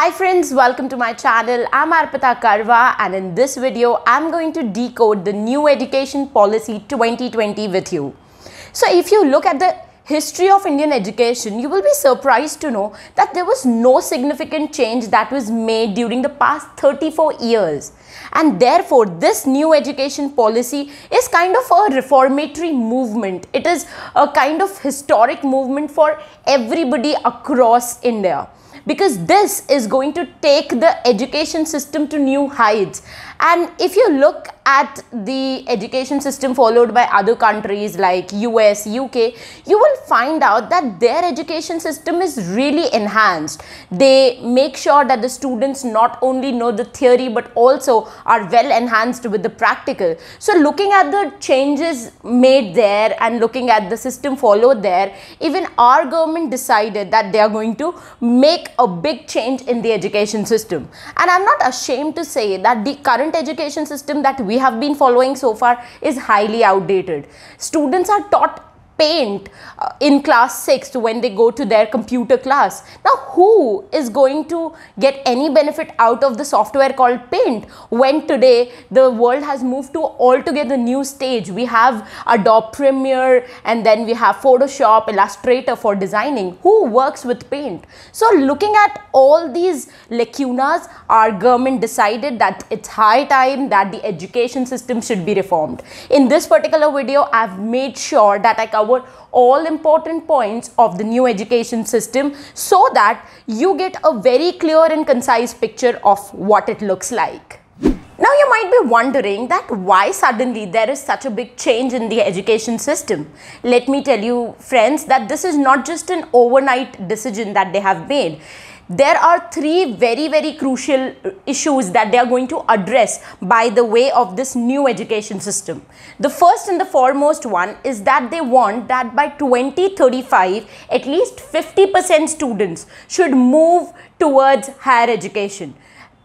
Hi friends, welcome to my channel. I'm Arpita Karwa and in this video, I'm going to decode the new education policy 2020 with you. So if you look at the history of Indian education, you will be surprised to know that there was no significant change that was made during the past 34 years. And therefore, this new education policy is kind of a reformatory movement. It is a kind of historic movement for everybody across India because this is going to take the education system to new heights. And if you look at the education system followed by other countries like US, UK, you will find out that their education system is really enhanced. They make sure that the students not only know the theory but also are well enhanced with the practical. So looking at the changes made there and looking at the system followed there, even our government decided that they are going to make a big change in the education system. And I'm not ashamed to say that the current education system that we we have been following so far is highly outdated. Students are taught paint uh, in class 6 when they go to their computer class. Now, who is going to get any benefit out of the software called paint when today the world has moved to altogether new stage? We have Adobe Premiere and then we have Photoshop, Illustrator for designing. Who works with paint? So, looking at all these lacunas, our government decided that it's high time that the education system should be reformed. In this particular video, I've made sure that I cover cover all important points of the new education system so that you get a very clear and concise picture of what it looks like. Now you might be wondering that why suddenly there is such a big change in the education system. Let me tell you friends that this is not just an overnight decision that they have made there are three very, very crucial issues that they are going to address by the way of this new education system. The first and the foremost one is that they want that by 2035, at least 50% students should move towards higher education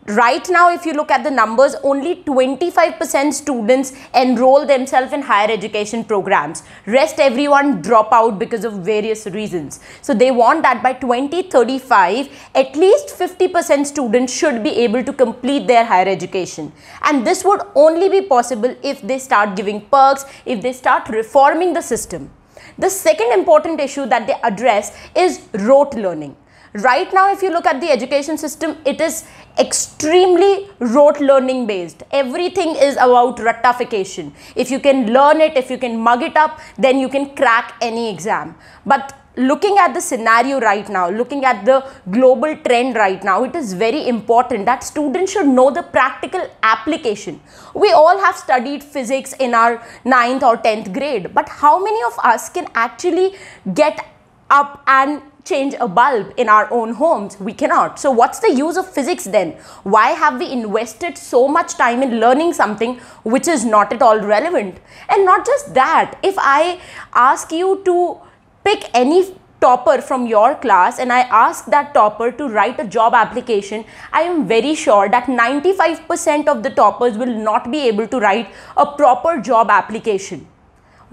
right now if you look at the numbers only 25% students enroll themselves in higher education programs rest everyone drop out because of various reasons so they want that by 2035 at least 50% students should be able to complete their higher education and this would only be possible if they start giving perks if they start reforming the system the second important issue that they address is rote learning Right now, if you look at the education system, it is extremely rote learning based. Everything is about ratification. If you can learn it, if you can mug it up, then you can crack any exam. But looking at the scenario right now, looking at the global trend right now, it is very important that students should know the practical application. We all have studied physics in our 9th or 10th grade, but how many of us can actually get up and change a bulb in our own homes. We cannot. So, what's the use of physics then? Why have we invested so much time in learning something which is not at all relevant? And not just that, if I ask you to pick any topper from your class and I ask that topper to write a job application, I am very sure that 95% of the toppers will not be able to write a proper job application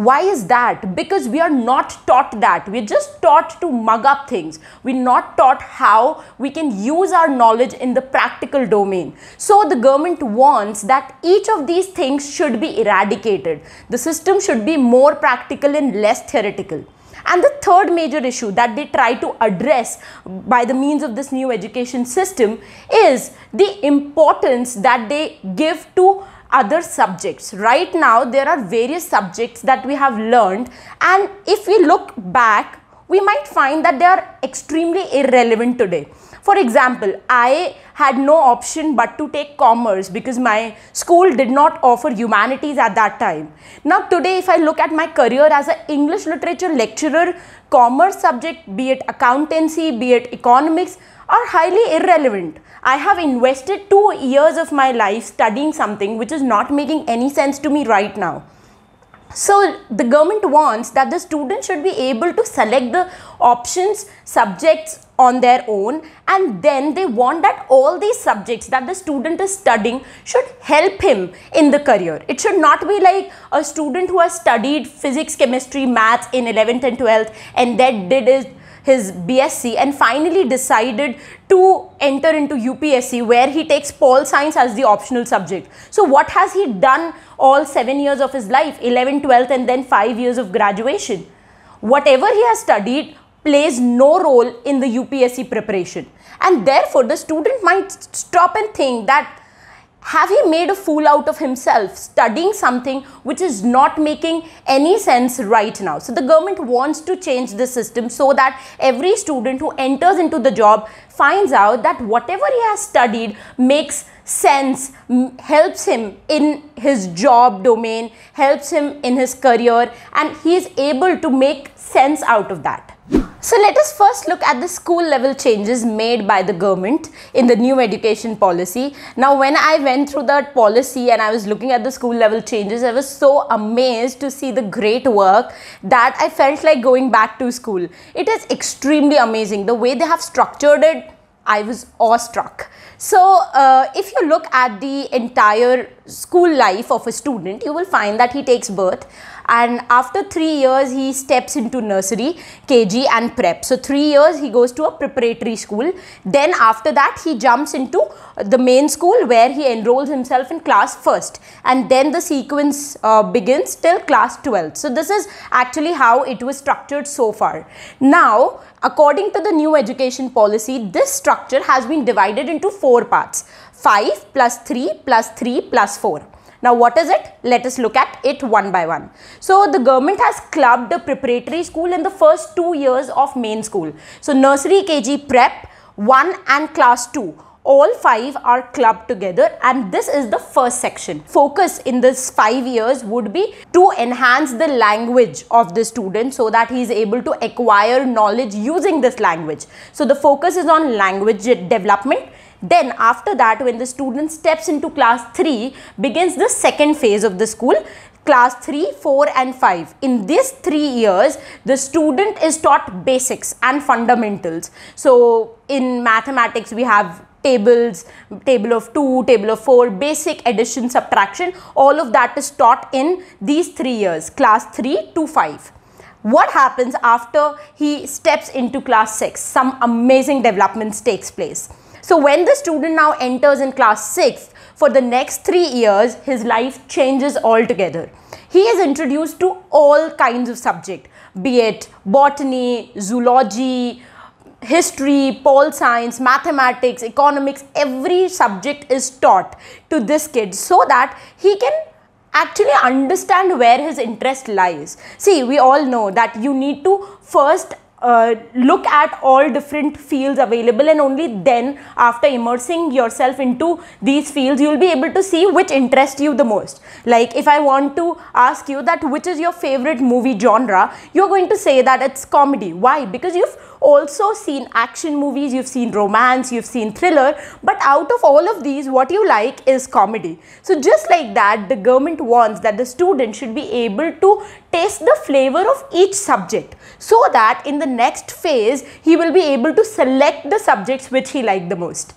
why is that? Because we are not taught that. We're just taught to mug up things. We're not taught how we can use our knowledge in the practical domain. So the government wants that each of these things should be eradicated. The system should be more practical and less theoretical. And the third major issue that they try to address by the means of this new education system is the importance that they give to other subjects. Right now there are various subjects that we have learned and if we look back we might find that they are extremely irrelevant today. For example, I had no option but to take commerce because my school did not offer humanities at that time. Now today if I look at my career as an English literature lecturer, commerce subject, be it accountancy, be it economics, are highly irrelevant. I have invested two years of my life studying something which is not making any sense to me right now. So the government wants that the student should be able to select the options, subjects on their own and then they want that all these subjects that the student is studying should help him in the career. It should not be like a student who has studied physics, chemistry, maths in 11th and 12th and then did his, his BSc and finally decided to enter into UPSC where he takes Paul Science as the optional subject. So what has he done all 7 years of his life, 11, 12th and then 5 years of graduation? Whatever he has studied plays no role in the UPSC preparation. And therefore, the student might stop and think that have he made a fool out of himself studying something which is not making any sense right now? So the government wants to change the system so that every student who enters into the job finds out that whatever he has studied makes sense, helps him in his job domain, helps him in his career and he is able to make sense out of that. So let us first look at the school level changes made by the government in the new education policy. Now when I went through that policy and I was looking at the school level changes, I was so amazed to see the great work that I felt like going back to school. It is extremely amazing. The way they have structured it, I was awestruck. So, uh, if you look at the entire school life of a student, you will find that he takes birth and after three years he steps into nursery, KG and prep. So three years he goes to a preparatory school. Then after that he jumps into the main school where he enrolls himself in class first and then the sequence uh, begins till class 12. So this is actually how it was structured so far. Now according to the new education policy this structure has been divided into four parts 5 plus 3 plus 3 plus 4. Now what is it? Let us look at it one by one. So the government has clubbed the preparatory school in the first two years of main school. So nursery, KG, prep, 1 and class 2 all five are clubbed together and this is the first section. Focus in this five years would be to enhance the language of the student so that he is able to acquire knowledge using this language. So the focus is on language development then after that when the student steps into class 3 begins the second phase of the school class 3, 4 and 5. In these 3 years, the student is taught basics and fundamentals. So, in mathematics, we have tables, table of 2, table of 4, basic addition, subtraction, all of that is taught in these 3 years, class 3 to 5 what happens after he steps into class 6 some amazing developments takes place so when the student now enters in class 6th, for the next three years, his life changes altogether. He is introduced to all kinds of subject, be it botany, zoology, history, pol science, mathematics, economics, every subject is taught to this kid so that he can actually understand where his interest lies. See, we all know that you need to first uh, look at all different fields available and only then after immersing yourself into these fields you will be able to see which interests you the most like if i want to ask you that which is your favorite movie genre you're going to say that it's comedy why because you've also seen action movies, you've seen romance, you've seen thriller, but out of all of these, what you like is comedy. So just like that, the government wants that the student should be able to taste the flavor of each subject so that in the next phase, he will be able to select the subjects which he liked the most.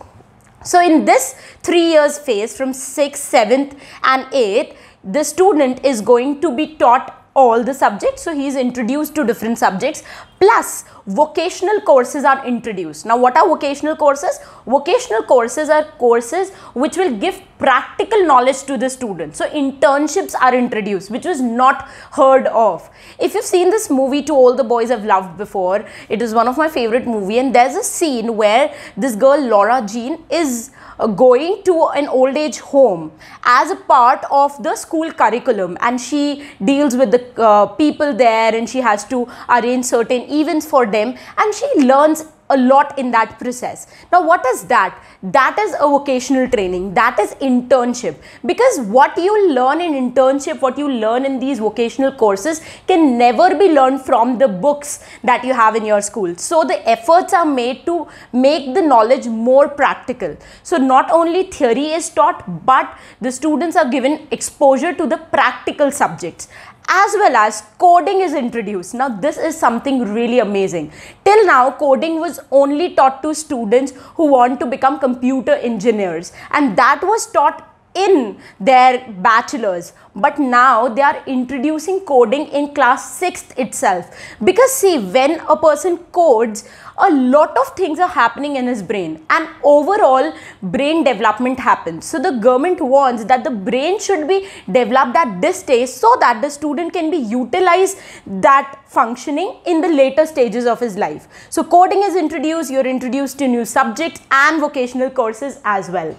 So in this three years phase from 6th, 7th and 8th, the student is going to be taught all the subjects. So he is introduced to different subjects plus vocational courses are introduced. Now what are vocational courses? Vocational courses are courses which will give practical knowledge to the students. So internships are introduced which was not heard of. If you've seen this movie To All the Boys I've Loved Before, it is one of my favorite movie and there's a scene where this girl Laura Jean is uh, going to an old age home as a part of the school curriculum and she deals with the uh, people there and she has to arrange certain events for them and she learns a lot in that process. Now, what is that? That is a vocational training, that is internship. Because what you learn in internship, what you learn in these vocational courses, can never be learned from the books that you have in your school. So, the efforts are made to make the knowledge more practical. So, not only theory is taught, but the students are given exposure to the practical subjects as well as coding is introduced. Now this is something really amazing. Till now coding was only taught to students who want to become computer engineers and that was taught in their bachelor's but now they are introducing coding in class 6th itself because see when a person codes a lot of things are happening in his brain and overall brain development happens so the government wants that the brain should be developed at this stage so that the student can be utilized that functioning in the later stages of his life so coding is introduced you're introduced to new subjects and vocational courses as well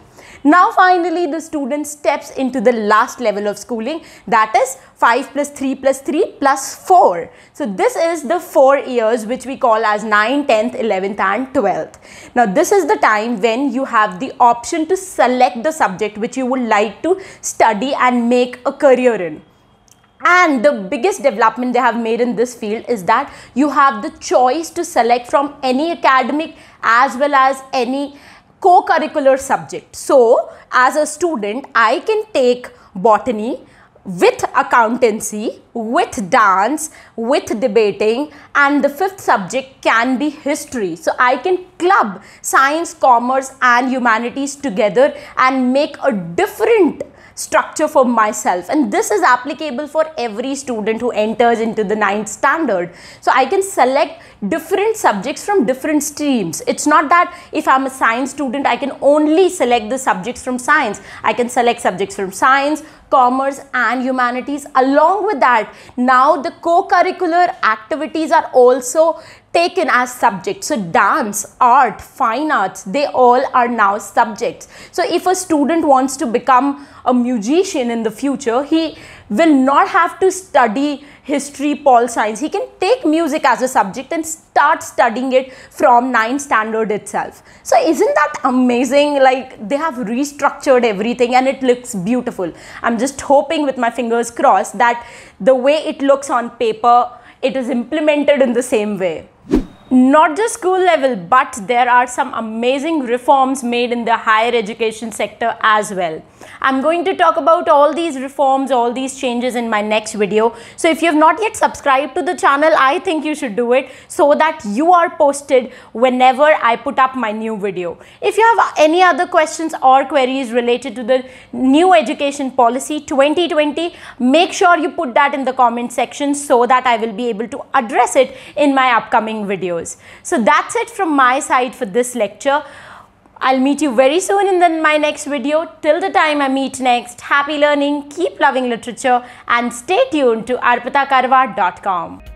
now finally the student steps into the last level of schooling that is 5 plus 3 plus 3 plus 4. So this is the 4 years which we call as 9, 10th, 11th and 12th. Now this is the time when you have the option to select the subject which you would like to study and make a career in. And the biggest development they have made in this field is that you have the choice to select from any academic as well as any co-curricular subject. So as a student, I can take botany with accountancy, with dance, with debating and the fifth subject can be history. So I can club science, commerce and humanities together and make a different structure for myself and this is applicable for every student who enters into the ninth standard so i can select different subjects from different streams it's not that if i'm a science student i can only select the subjects from science i can select subjects from science commerce and humanities along with that now the co-curricular activities are also taken as subjects. So dance, art, fine arts, they all are now subjects. So if a student wants to become a musician in the future, he will not have to study history, Paul science. He can take music as a subject and start studying it from 9th standard itself. So isn't that amazing? Like they have restructured everything and it looks beautiful. I'm just hoping with my fingers crossed that the way it looks on paper, it is implemented in the same way not just school level, but there are some amazing reforms made in the higher education sector as well. I'm going to talk about all these reforms, all these changes in my next video. So if you have not yet subscribed to the channel, I think you should do it so that you are posted whenever I put up my new video. If you have any other questions or queries related to the new education policy 2020, make sure you put that in the comment section so that I will be able to address it in my upcoming videos. So that's it from my side for this lecture. I'll meet you very soon in the, my next video. Till the time I meet next, happy learning, keep loving literature and stay tuned to arpitakarwa.com.